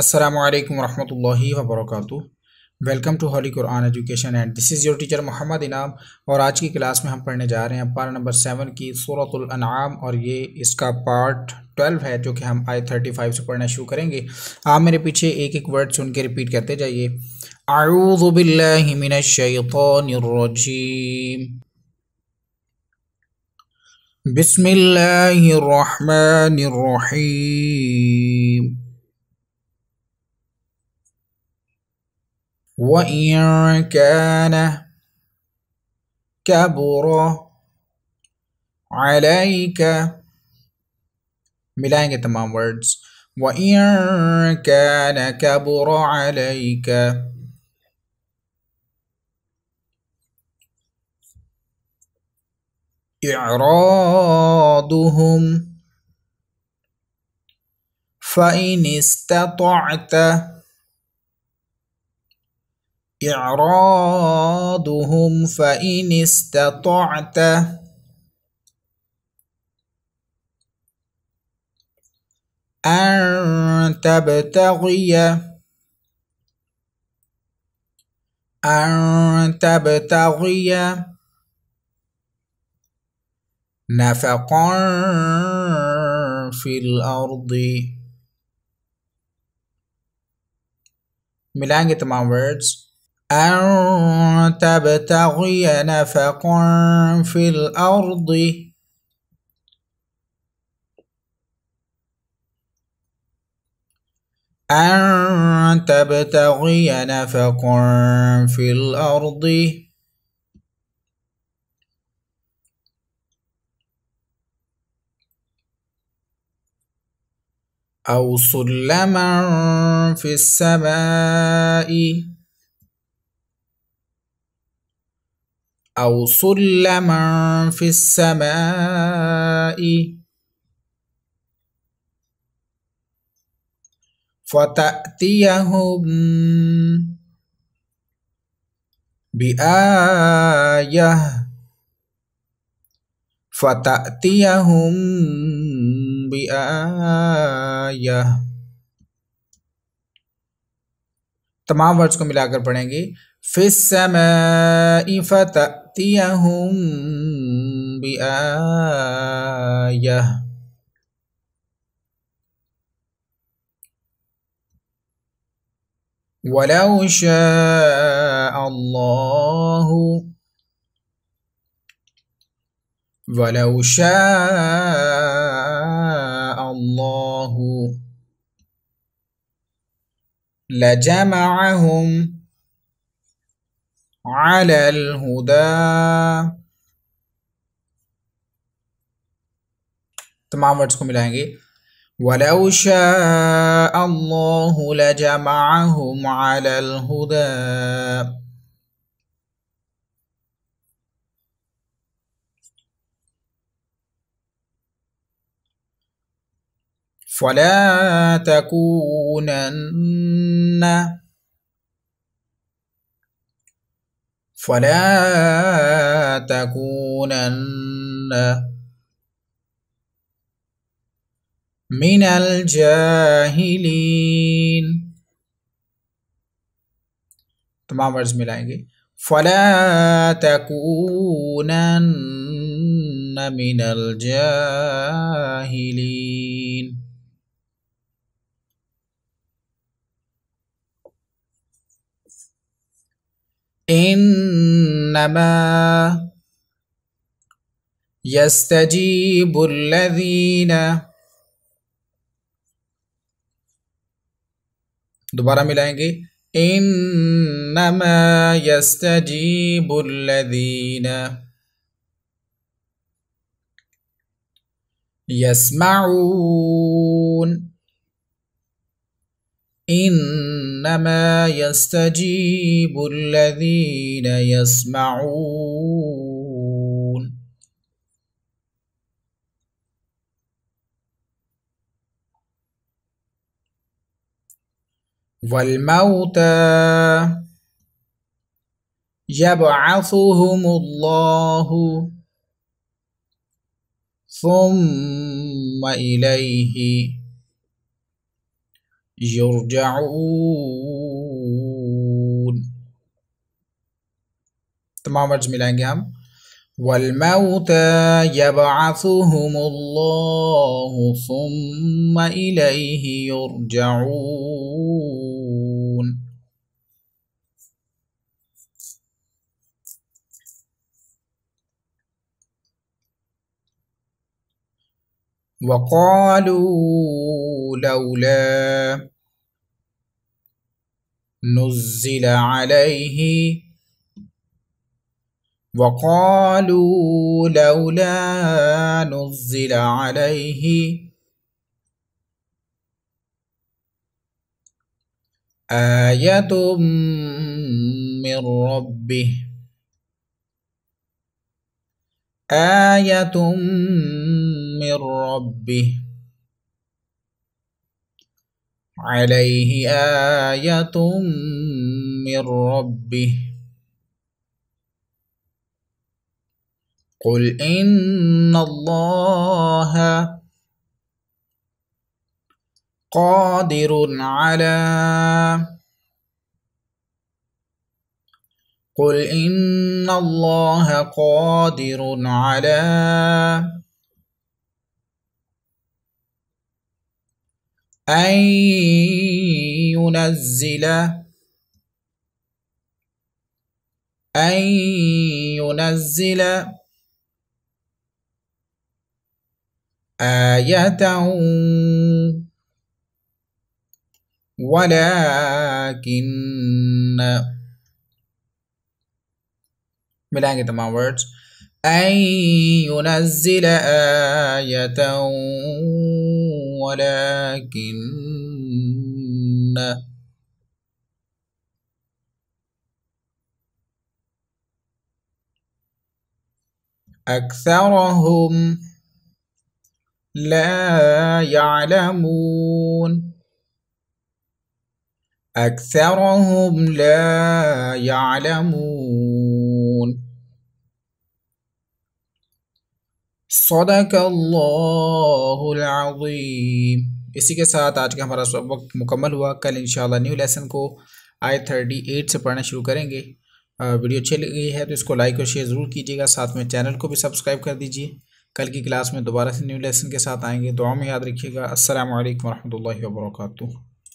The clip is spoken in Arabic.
Assalamu alaikum warahmatullahi welcome to holy Quran education and this is your teacher Mohammad Inam और आज की क्लास में हम पढ़ने जा रहे हैं पारा नंबर सेवन की सूरतुलनाम और ये इसका पार्ट ट्वेल्व है जो कि हम आई थर्टी फाइव से पढ़ना शुरू करेंगे आप मेरे पीछे एक एक वर्ड सुन के रिपीट करते जाइए आयूबिल्लाजीम बिस्मिल्लाहिर्रहमानिर्रहीम وإن كان كبر عليك ملاين تمام words وإن كان كبر عليك إعراضهم فإن استطعت إعراضهم فإن استطعت أن تبتغي أن تبتغي نفقا في الأرض ملانجة تمام words أن تبتغي نفقا في الأرض أن تبتغي نفقا في الأرض أو سلما في السماء أو سلما في السماء فتأتيهم بآية فتأتيهم بآية तमाम वर्ड्स को मिलाकर पढ़ेंगे फिस समय फत يأتيهم بآية ولو شاء الله ولو شاء الله لجمعهم على الهدى ورڈز کو ملائیں گے ولو شاء الله لجمعهم على الهدى فلا تكونن فلا تكونن من الجاهلين تمام ورز ملائیں گے فلا تكونن من الجاهلين إنما يستجيب الذين ملائیں گے إنما يستجيب الذين يسمعون إنما يستجيب الذين يسمعون والموتى يبعثهم الله ثم إليه يرجعون تمام ملائیں گے ہم والموتى يبعثهم الله ثم إليه يرجعون وقالوا لولا نزل عليه وقالوا لولا نزل عليه آية من ربه آية من ربه عليه آية من ربه قل إن الله قادر على قل إن الله قادر على أن ينزل أن ينزل آية ولكن ملاقي تمام words أن ينزل آية ولكن أكثرهم لا يعلمون أكثرهم لا يعلمون सौदाकल्लाज़ीम इसी के साथ आज का हमारा वक्त मुकम्मल हुआ कल इन न्यू लेसन को आई थर्टी एट से पढ़ना शुरू करेंगे वीडियो अच्छी लगी है तो इसको लाइक और शेयर ज़रूर कीजिएगा साथ में चैनल को भी सब्सक्राइब कर दीजिए कल की क्लास में दोबारा से न्यू लेसन के साथ आएंगे दुआ में याद रखिएगा असल वरहमल वर्का